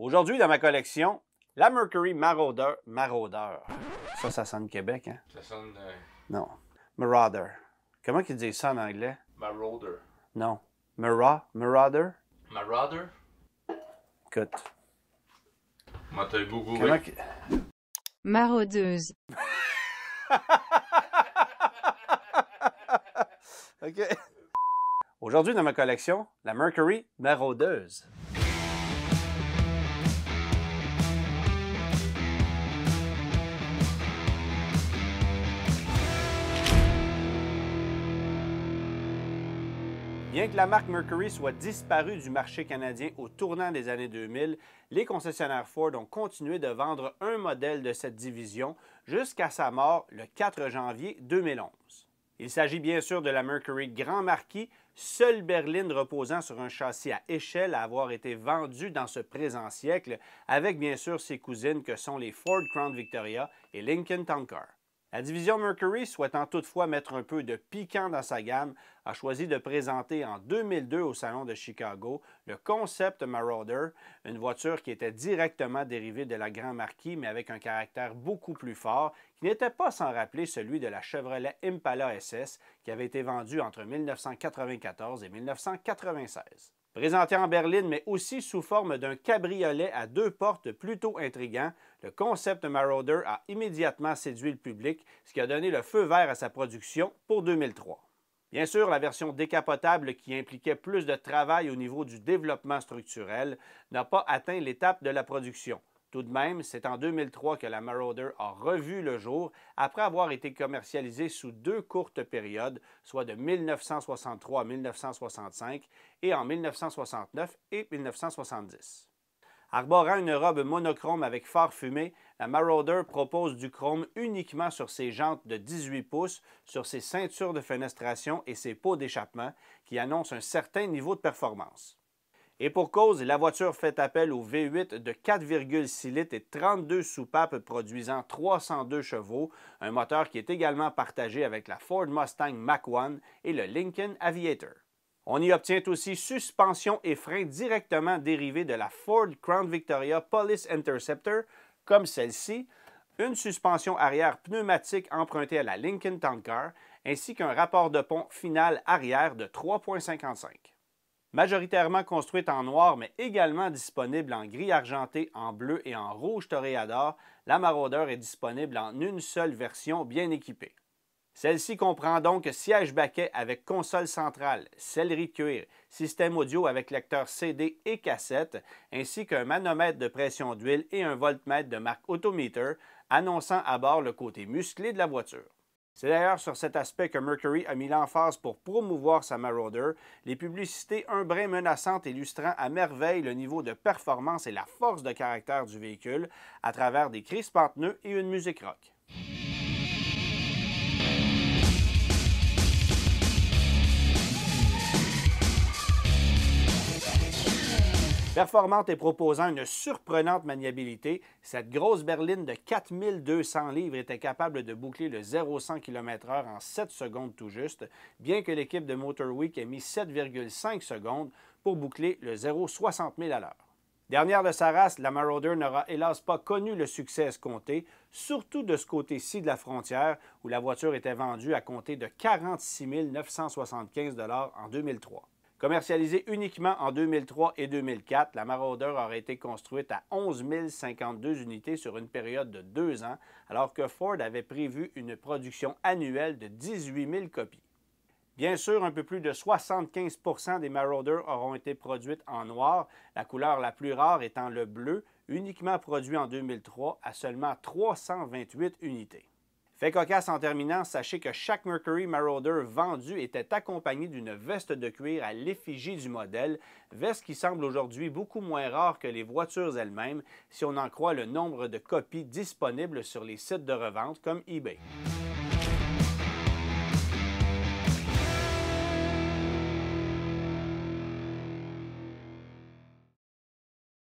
Aujourd'hui, dans ma collection, la Mercury Marauder. Marauder. Ça, ça sonne Québec, hein? Ça sonne. Euh, non. Marauder. Comment qu'ils disent ça en anglais? Marauder. Non. Mara... Marauder? Marauder? Écoute. Moi, Maraudeuse. OK. Aujourd'hui, dans ma collection, la Mercury Maraudeuse. Bien que la marque Mercury soit disparue du marché canadien au tournant des années 2000, les concessionnaires Ford ont continué de vendre un modèle de cette division jusqu'à sa mort le 4 janvier 2011. Il s'agit bien sûr de la Mercury Grand Marquis, seule berline reposant sur un châssis à échelle à avoir été vendue dans ce présent siècle, avec bien sûr ses cousines que sont les Ford Crown Victoria et Lincoln Tonker. La division Mercury, souhaitant toutefois mettre un peu de piquant dans sa gamme, a choisi de présenter en 2002 au Salon de Chicago le concept Marauder, une voiture qui était directement dérivée de la Grand Marquis mais avec un caractère beaucoup plus fort, qui n'était pas sans rappeler celui de la Chevrolet Impala SS qui avait été vendue entre 1994 et 1996. Présenté en berline, mais aussi sous forme d'un cabriolet à deux portes plutôt intrigant, le concept Marauder a immédiatement séduit le public, ce qui a donné le feu vert à sa production pour 2003. Bien sûr, la version décapotable qui impliquait plus de travail au niveau du développement structurel n'a pas atteint l'étape de la production. Tout de même, c'est en 2003 que la Marauder a revu le jour après avoir été commercialisée sous deux courtes périodes, soit de 1963 1965 et en 1969 et 1970. Arborant une robe monochrome avec phare fumé, la Marauder propose du chrome uniquement sur ses jantes de 18 pouces, sur ses ceintures de fenestration et ses pots d'échappement, qui annoncent un certain niveau de performance. Et pour cause, la voiture fait appel au V8 de 4,6 litres et 32 soupapes produisant 302 chevaux, un moteur qui est également partagé avec la Ford Mustang Mach-1 et le Lincoln Aviator. On y obtient aussi suspension et freins directement dérivés de la Ford Crown Victoria Police Interceptor, comme celle-ci, une suspension arrière pneumatique empruntée à la Lincoln Tanker, ainsi qu'un rapport de pont final arrière de 3,55. Majoritairement construite en noir, mais également disponible en gris argenté, en bleu et en rouge toréador, la Marauder est disponible en une seule version bien équipée. Celle-ci comprend donc siège baquet avec console centrale, sellerie cuir, système audio avec lecteur CD et cassette, ainsi qu'un manomètre de pression d'huile et un voltmètre de marque Autometer, annonçant à bord le côté musclé de la voiture. C'est d'ailleurs sur cet aspect que Mercury a mis l'emphase pour promouvoir sa Marauder, les publicités un brin menaçantes illustrant à merveille le niveau de performance et la force de caractère du véhicule à travers des cris pneus et une musique rock. Performante et proposant une surprenante maniabilité, cette grosse berline de 4200 livres était capable de boucler le 0-100 km/h en 7 secondes tout juste, bien que l'équipe de Motor Week ait mis 7,5 secondes pour boucler le 0-60 000 à l'heure. Dernière de sa race, la Marauder n'aura hélas pas connu le succès escompté, surtout de ce côté-ci de la frontière où la voiture était vendue à compter de 46 975 en 2003. Commercialisée uniquement en 2003 et 2004, la Marauder aurait été construite à 11 052 unités sur une période de deux ans, alors que Ford avait prévu une production annuelle de 18 000 copies. Bien sûr, un peu plus de 75 des Marauders auront été produites en noir, la couleur la plus rare étant le bleu, uniquement produit en 2003 à seulement 328 unités. Fait cocasse en terminant, sachez que chaque Mercury Marauder vendu était accompagné d'une veste de cuir à l'effigie du modèle, veste qui semble aujourd'hui beaucoup moins rare que les voitures elles-mêmes si on en croit le nombre de copies disponibles sur les sites de revente comme eBay.